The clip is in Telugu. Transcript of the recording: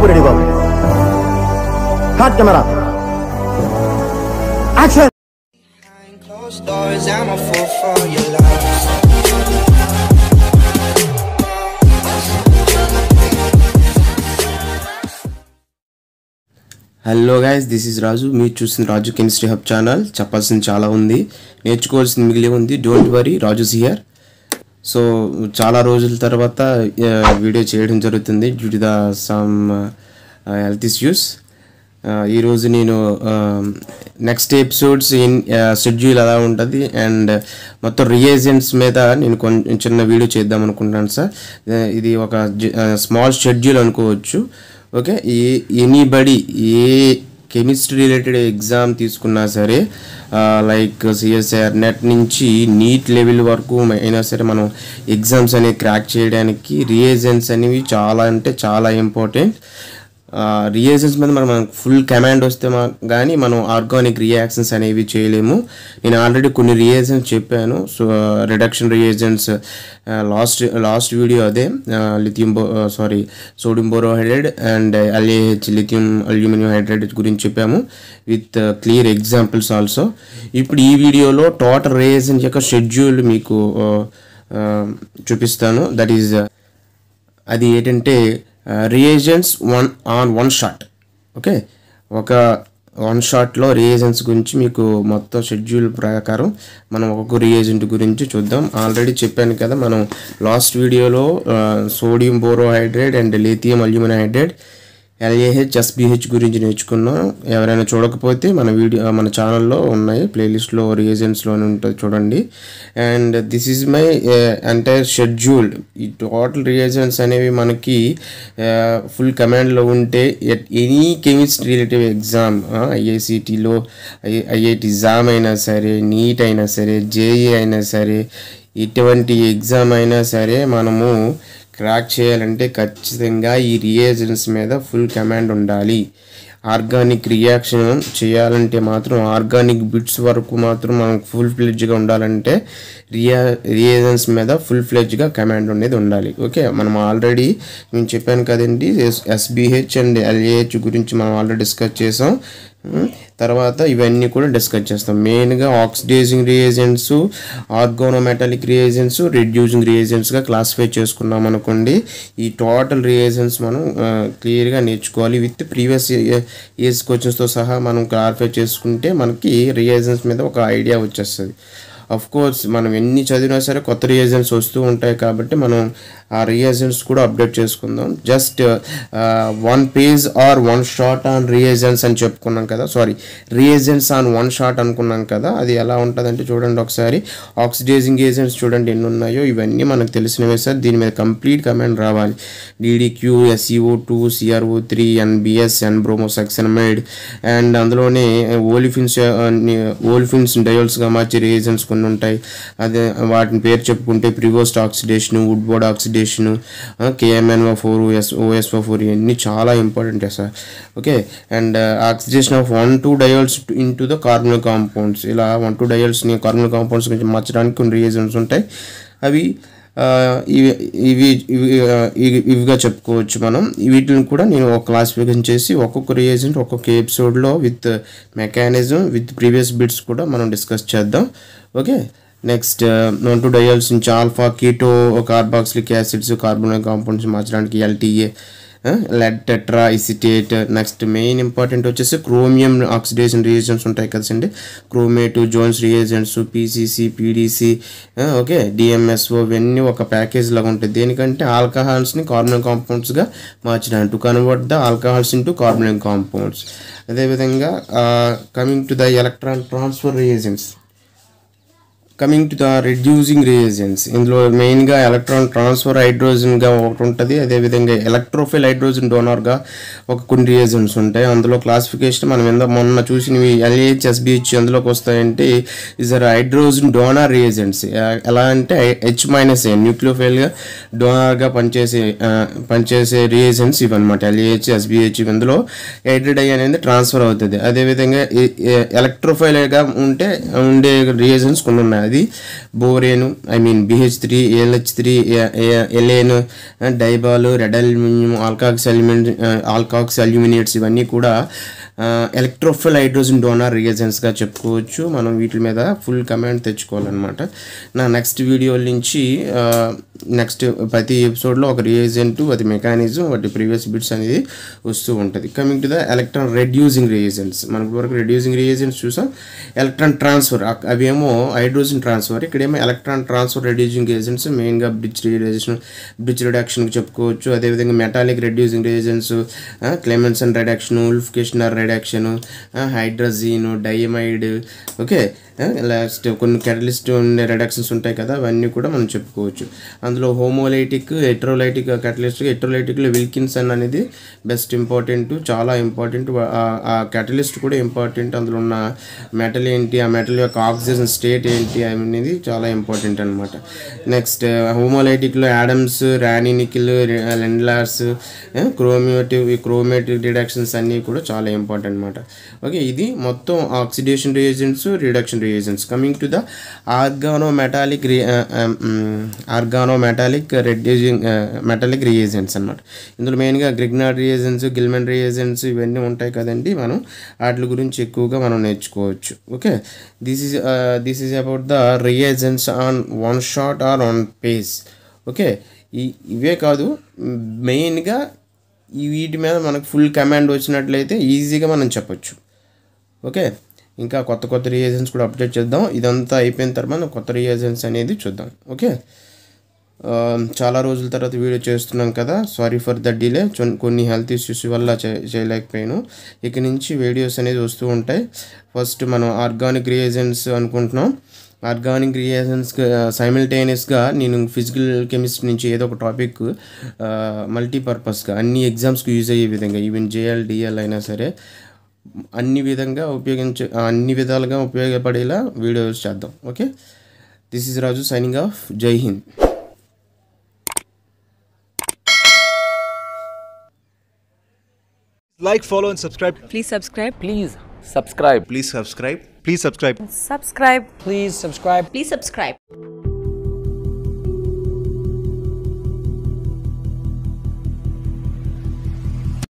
బాబు రెడీ బాబు హాట్ camera action hello guys this is Raju మీరు చూసిన రాజు కెమిస్ట్రీ హబ్ ఛానల్ చెప్పాల్సింది చాలా ఉంది నేర్చుకోవాల్సింది మిగిలి ఉంది don't worry Raju here so చాలా రోజుల తర్వాత వీడియో చేయడం జరుగుతుంది due to the some health issues ఈరోజు నేను నెక్స్ట్ ఎపిసోడ్స్ ఇన్ షెడ్యూల్ అలా ఉంటుంది అండ్ uh, మొత్తం రియేజెంట్స్ మీద నేను కొంచెం చిన్న వీడియో చేద్దాం అనుకుంటాను సార్ uh, ఇది ఒక స్మాల్ uh, షెడ్యూల్ అనుకోవచ్చు okay a anybody a chemistry related exam తీసుకున్నా సరే లైక్ సిఎస్ఆర్ నెట్ నుంచి నీట్ లెవెల్ వరకు అయినా సరే మనం ఎగ్జామ్స్ అనేవి క్రాక్ చేయడానికి రియేజన్స్ అనేవి చాలా అంటే చాలా ఇంపార్టెంట్ రియాక్షన్స్ మీద మనం మనకు ఫుల్ కమాండ్ వస్తే మా కానీ మనం ఆర్గానిక్ రియాక్షన్స్ అనేవి చేయలేము నేను ఆల్రెడీ కొన్ని రియాక్షన్స్ చెప్పాను so reduction reactions last last video అదే lithium sorry sodium borohydride and LAH lithium aluminium hydride గురించి చెప్పాము విత్ క్లియర్ ఎగ్జాంపుల్స్ ఆల్సో ఇప్పుడు ఈ వీడియోలో టోటల్ రియాక్షన్స్ యొక్క షెడ్యూల్ మీకు చూపిస్తాను దట్ ఈజ్ అది ఏంటంటే reagents one on one shot okay ఒక వన్ షాట్లో రియేజన్స్ గురించి మీకు మొత్తం షెడ్యూల్ ప్రకారం మనం ఒక్కొక్క రియేజెంట్ గురించి చూద్దాం ఆల్రెడీ చెప్పాను కదా మనం లాస్ట్ వీడియోలో sodium borohydride and lithium aluminium hydride LAH SBH గురించి నేర్చుకున్నాం ఎవరైనా చూడకపోతే మన వీడియో మన ఛానల్లో ఉన్నాయి ప్లేలిస్ట్లో రియజన్స్లోనే ఉంటుంది చూడండి and this is my entire schedule ఈ టోటల్ రియజన్స్ అనేవి మనకి ఫుల్ కమాండ్లో ఉంటే at any chemistry relative exam ఐఐసిటీలో ఐఐటి జామ్ అయినా సరే నీట్ అయినా సరే జేఈ అయినా సరే ఎటువంటి ఎగ్జామ్ అయినా సరే మనము క్రాక్ చేయాలంటే ఖచ్చితంగా ఈ రియేజెన్స్ మీద ఫుల్ కమాండ్ ఉండాలి ఆర్గానిక్ రియాక్షన్ చేయాలంటే మాత్రం ఆర్గానిక్ బిట్స్ వరకు మాత్రం మనం ఫుల్ ఫ్లెడ్జ్గా ఉండాలంటే రియా రియేజన్స్ మీద ఫుల్ ఫ్లెడ్జ్గా కమాండ్ అనేది ఉండాలి ఓకే మనం ఆల్రెడీ నేను చెప్పాను కదండి ఎస్బిహెచ్ అండ్ ఎల్ఏహెచ్ గురించి మనం ఆల్రెడీ డిస్కస్ చేసాం Hmm? తర్వాత ఇవన్నీ కూడా డిస్కస్ చేస్తాం మెయిన్గా oxidizing reagents organometallic reagents reducing రియేజెంట్స్గా క్లాసిఫై చేసుకున్నాం అనుకోండి ఈ టోటల్ రియేజెంట్స్ మనం క్లియర్గా నేర్చుకోవాలి విత్ ప్రీవియస్ ఇయర్స్ క్వశ్చన్స్తో సహా మనం క్లారిఫై చేసుకుంటే మనకి రియేజెంట్స్ మీద ఒక ఐడియా వచ్చేస్తుంది అఫ్కోర్స్ మనం ఎన్ని చదివినా సరే కొత్త రియేజన్స్ వస్తూ ఉంటాయి కాబట్టి మనం ఆ రియజెంట్స్ కూడా అప్డేట్ చేసుకుందాం just one page or one short on reagents అని చెప్పుకున్నాం కదా sorry reagents on one short అనుకున్నాం కదా అది ఎలా ఉంటుందంటే చూడండి ఒకసారి ఆక్సిడైజింగ్ ఏజెంట్స్ చూడండి ఎన్ని ఉన్నాయో ఇవన్నీ మనకు తెలిసినవే సార్ దీని మీద కంప్లీట్ కమెంట్ రావాలి DDQ SEO two CRO three NBS N bromo succinimide and అందులోనే ఓలిఫిన్స్ ఓల్ఫిన్స్ డయోల్స్గా మార్చే రియజెంట్స్ కొన్ని ఉంటాయి అదే వాటిని పేరు చెప్పుకుంటే Prevost oxidation Woodward oxidation KMN KMNO four OS OSO four ఇవన్నీ చాలా important sir okay and oxidation of one two diols into the carbon compounds ఇలా వన్ టూ డయోల్స్ని కార్బన్ కాంపౌండ్స్ గురించి మార్చడానికి కొన్ని రీజన్స్ ఉంటాయి అవి ఇవి ఇవి ఇవిగా చెప్పుకోవచ్చు మనం వీటిని కూడా నేను ఒక క్లాసిఫికేషన్ చేసి ఒక్కొక్క రియేజెంట్ ఒక్కొక్క ఎపిసోడ్లో with mechanism with previous bits కూడా మనం డిస్కస్ చేద్దాం okay next known two diols నుంచి alpha keto carboxylic acids carbon compounds మార్చడానికి LTA lead tetra acetate next main important వచ్చేసి క్రోమియం ఆక్సిడేషన్ రియేజెంట్స్ ఉంటాయి కదండి chromate Jones reagents PCC PDC okay DMSO ఇవన్నీ ఒక ప్యాకేజ్ లాగా ఉంటుంది దేనికంటే ఆల్కహాల్స్ని కార్బన్ కాంపౌండ్స్గా మార్చడానికి to convert the alcohols to carbon compounds అదేవిధంగా coming to the electron transfer reagents coming to the reducing reagents ఇందులో మెయిన్గా ఎలక్ట్రాన్ ట్రాన్స్ఫర్ హైడ్రోజన్గా ఒకటి ఉంటుంది అదేవిధంగా ఎలక్ట్రోఫిల్ హైడ్రోజన్ డోనర్గా ఒక కొన్ని రియేజెన్స్ ఉంటాయి అందులో క్లాసిఫికేషన్ మనం ఎంత మొన్న చూసినవి ఎస్బిహెచ్ ఎందులోకి వస్తాయంటే is or hydrogen donor reagents ఎలా అంటే హెచ్ మైనస్ ఏ న్యూక్లియోఫైల్గా డోనార్గా పనిచేసే పనిచేసే రియేజెన్స్ ఇవన్నమాట ఎల్ఏహెచ్ ఎస్బిహెచ్ ఇందులో హైడ్రెడ్ అయ్యి అనేది ట్రాన్స్ఫర్ అవుతుంది అదేవిధంగా ఎలక్ట్రోఫైల్గా ఉంటే ఉండే రియేజెన్స్ కొన్ని ఉన్నాయి అది borane I mean BH three ALH three alane DIBAL red aluminium alkox aluminium alkox aluminates ఇవన్నీ కూడా ఎలక్ట్రోఫిల్ హైడ్రోజన్ డోనర్ రియజన్స్గా చెప్పుకోవచ్చు మనం వీటి మీద ఫుల్ కమాండ్ తెచ్చుకోవాలన్నమాట నా నెక్స్ట్ వీడియో నుంచి నెక్స్ట్ ప్రతి ఎపిసోడ్లో ఒక రియేజెంట్ ప్రతి మెకానిజం వాటి ప్రీవియస్ బిట్స్ అనేది వస్తూ ఉంటుంది coming to the electron reducing reagents మనం ఇప్పటివరకు రెడ్యూసింగ్ రియేజెంట్స్ చూసాం ఎలక్ట్రాన్ ట్రాన్స్ఫర్ అవేమో హైడ్రోజన్ ట్రాన్స్ఫర్ ఇక్కడేమో ఎలక్ట్రాన్ ట్రాన్స్ఫర్ రెడ్యూసింగ్ ఏజెంట్స్ మెయిన్గా బ్రిడ్జ్ రియలైజేషన్ బ్రిడ్జ్ రిడక్షన్కి చెప్పుకోవచ్చు అదేవిధంగా metallic reducing reagents Clemmensen reduction Wolff Kishner reduction hydrazine diimide okay last కొన్ని కెటలిస్ట్ ఉండే రిడక్షన్స్ ఉంటాయి కదా అవన్నీ కూడా మనం చెప్పుకోవచ్చు అందులో హోమోలైటిక్ ఎట్రోలైటిక్ కెటలిస్ట్ ఎట్రోలైటిక్లో విల్కిన్సన్ అనేది బెస్ట్ ఇంపార్టెంట్ చాలా ఇంపార్టెంట్ ఆ కెటలిస్ట్ కూడా ఇంపార్టెంట్ అందులో ఉన్న మెటల్ ఏంటి ఆ మెటల్ యొక్క ఆక్సిజన్ స్టేట్ ఏంటి అనేది చాలా ఇంపార్టెంట్ అనమాట నెక్స్ట్ హోమోలైటిక్లో యాడమ్స్ రాణి నికిల్ లెండ్లార్స్ క్రోమేటివ్ క్రోమేటివ్ రిడక్షన్స్ అన్నీ కూడా చాలా ఇంపార్టెంట్ అనమాట ఓకే ఇది మొత్తం oxidation reagents reduction reagents coming to the organometallic re, uh, um, metallic mm, reducing uh, metallic reagents అనమాట ఇందులో మెయిన్గా గ్రిగ్నాడ్ రియేజెన్స్ గిల్మెన్ రియేజెన్స్ ఇవన్నీ ఉంటాయి కదండి మనం వాటి గురించి ఎక్కువగా మనం నేర్చుకోవచ్చు okay this is this is about the reagents on one shot or on pace okay ఇవే కాదు మెయిన్గా వీటి మీద మనకు ఫుల్ కమాండ్ వచ్చినట్లయితే ఈజీగా మనం చెప్పొచ్చు ఓకే ఇంకా కొత్త కొత్త రియేజన్స్ కూడా అప్డేట్ చేద్దాం ఇదంతా అయిపోయిన తర్వాత కొత్త రియజన్స్ అనేది చూద్దాం ఓకే చాలా రోజుల తర్వాత వీడియో చేస్తున్నాం కదా సారీ ఫర్ ద డిలే కొన్ని హెల్త్ ఇష్యూస్ వల్ల చేయలేకపోయాను ఇక నుంచి వీడియోస్ అనేది వస్తూ ఉంటాయి ఫస్ట్ మనం ఆర్గానిక్ రియేజెన్స్ అనుకుంటున్నాం ఆర్గానిక్ రియాజన్స్ సైమిల్టేనియస్గా నేను ఫిజికల్ కెమిస్ట్రీ నుంచి ఏదో ఒక టాపిక్ మల్టీపర్పస్గా అన్ని ఎగ్జామ్స్కి యూజ్ అయ్యే విధంగా ఈవెన్ జేఎల్ డిఎల్ అయినా సరే అన్ని విధంగా ఉపయోగించే అన్ని విధాలుగా ఉపయోగపడేలా వీడియోస్ చేద్దాం okay this is Raju signing off Jai Hind Like, follow, and subscribe. Please subscribe. Please subscribe. Please subscribe. Please subscribe. Subscribe. Please subscribe. Please subscribe. Please subscribe.